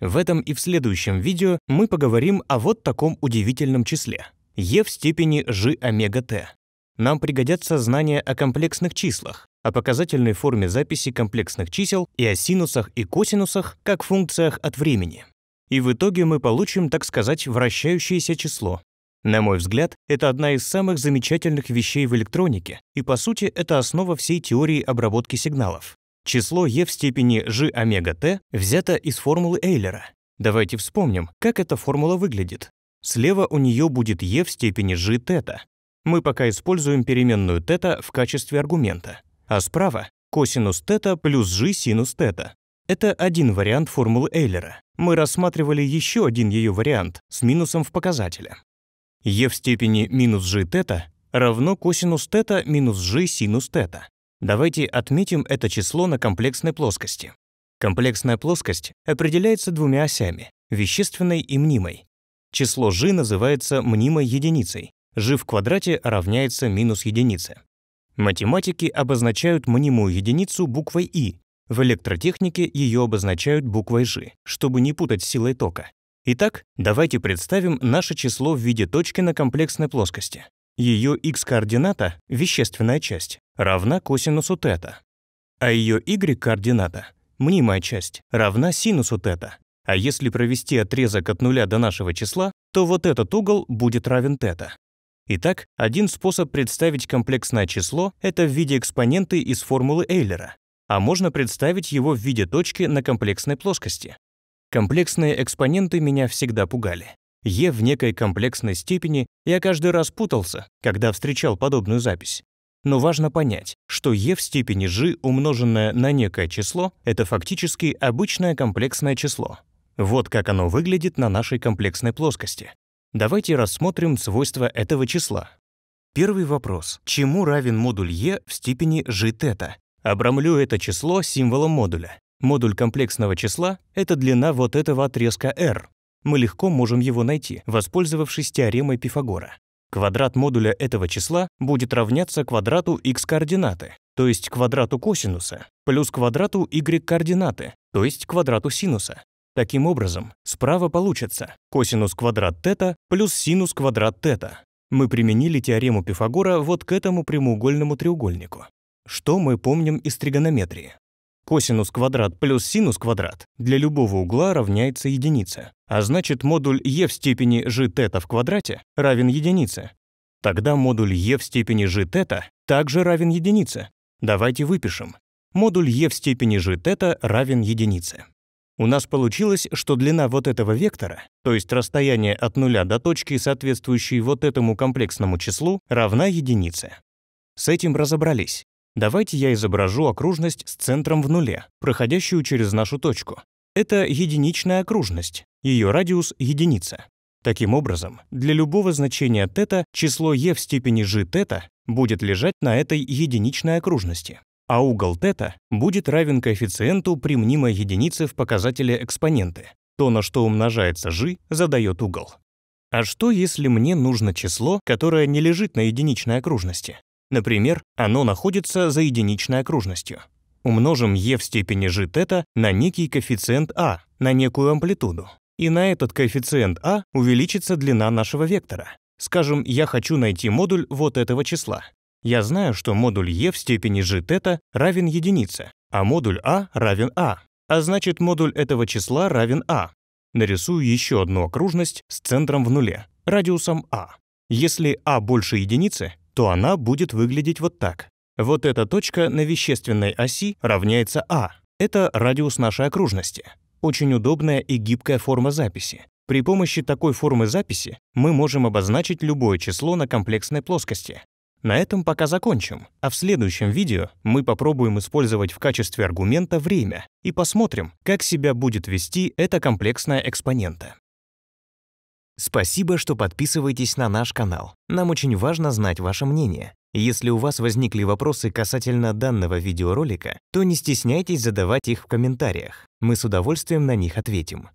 В этом и в следующем видео мы поговорим о вот таком удивительном числе – е в степени g омега t. Нам пригодятся знания о комплексных числах, о показательной форме записи комплексных чисел и о синусах и косинусах как функциях от времени. И в итоге мы получим, так сказать, вращающееся число. На мой взгляд, это одна из самых замечательных вещей в электронике, и по сути это основа всей теории обработки сигналов. Число Е в степени g омега-t взято из формулы Эйлера. Давайте вспомним, как эта формула выглядит. Слева у нее будет Е в степени g тета. Мы пока используем переменную тета в качестве аргумента. А справа — косинус тета плюс g синус тета. Это один вариант формулы Эйлера. Мы рассматривали еще один ее вариант с минусом в показателе. Е в степени минус g тета равно косинус тета минус g синус тета. Давайте отметим это число на комплексной плоскости. Комплексная плоскость определяется двумя осями — вещественной и мнимой. Число g называется мнимой единицей. g в квадрате равняется минус единице. Математики обозначают мнимую единицу буквой «и», в электротехнике ее обозначают буквой «Ж», чтобы не путать силой тока. Итак, давайте представим наше число в виде точки на комплексной плоскости. Ее x-координата — вещественная часть, равна косинусу θ, а ее y-координата, мнимая часть, равна синусу θ. А если провести отрезок от нуля до нашего числа, то вот этот угол будет равен тета. Итак, один способ представить комплексное число — это в виде экспоненты из формулы Эйлера, а можно представить его в виде точки на комплексной плоскости. Комплексные экспоненты меня всегда пугали. Е в некой комплексной степени я каждый раз путался, когда встречал подобную запись. Но важно понять, что e в степени g, умноженное на некое число, это фактически обычное комплексное число. Вот как оно выглядит на нашей комплексной плоскости. Давайте рассмотрим свойства этого числа. Первый вопрос. Чему равен модуль e в степени g тета? Обрамлю это число символом модуля. Модуль комплексного числа — это длина вот этого отрезка r. Мы легко можем его найти, воспользовавшись теоремой Пифагора. Квадрат модуля этого числа будет равняться квадрату x координаты, то есть квадрату косинуса, плюс квадрату y координаты, то есть квадрату синуса. Таким образом, справа получится косинус квадрат тета плюс синус квадрат тета. Мы применили теорему Пифагора вот к этому прямоугольному треугольнику. Что мы помним из тригонометрии? Косинус квадрат плюс синус квадрат для любого угла равняется единице, а значит модуль e в степени g тета в квадрате равен единице. Тогда модуль e в степени g тета также равен единице. Давайте выпишем. Модуль e в степени g тета равен единице. У нас получилось, что длина вот этого вектора, то есть расстояние от нуля до точки, соответствующей вот этому комплексному числу, равна единице. С этим разобрались. Давайте я изображу окружность с центром в нуле, проходящую через нашу точку. Это единичная окружность, ее радиус — единица. Таким образом, для любого значения тета число e в степени g тета будет лежать на этой единичной окружности, а угол тета будет равен коэффициенту примнимой единицы в показателе экспоненты. То, на что умножается g, задает угол. А что, если мне нужно число, которое не лежит на единичной окружности? Например, оно находится за единичной окружностью. Умножим e в степени g тета на некий коэффициент а, на некую амплитуду. И на этот коэффициент а увеличится длина нашего вектора. Скажем, я хочу найти модуль вот этого числа. Я знаю, что модуль e в степени g тета равен единице, а модуль а равен а. А значит, модуль этого числа равен а. Нарисую еще одну окружность с центром в нуле, радиусом а. Если а больше единицы, то она будет выглядеть вот так. Вот эта точка на вещественной оси равняется А. Это радиус нашей окружности. Очень удобная и гибкая форма записи. При помощи такой формы записи мы можем обозначить любое число на комплексной плоскости. На этом пока закончим, а в следующем видео мы попробуем использовать в качестве аргумента время и посмотрим, как себя будет вести эта комплексная экспонента. Спасибо, что подписываетесь на наш канал. Нам очень важно знать ваше мнение. Если у вас возникли вопросы касательно данного видеоролика, то не стесняйтесь задавать их в комментариях. Мы с удовольствием на них ответим.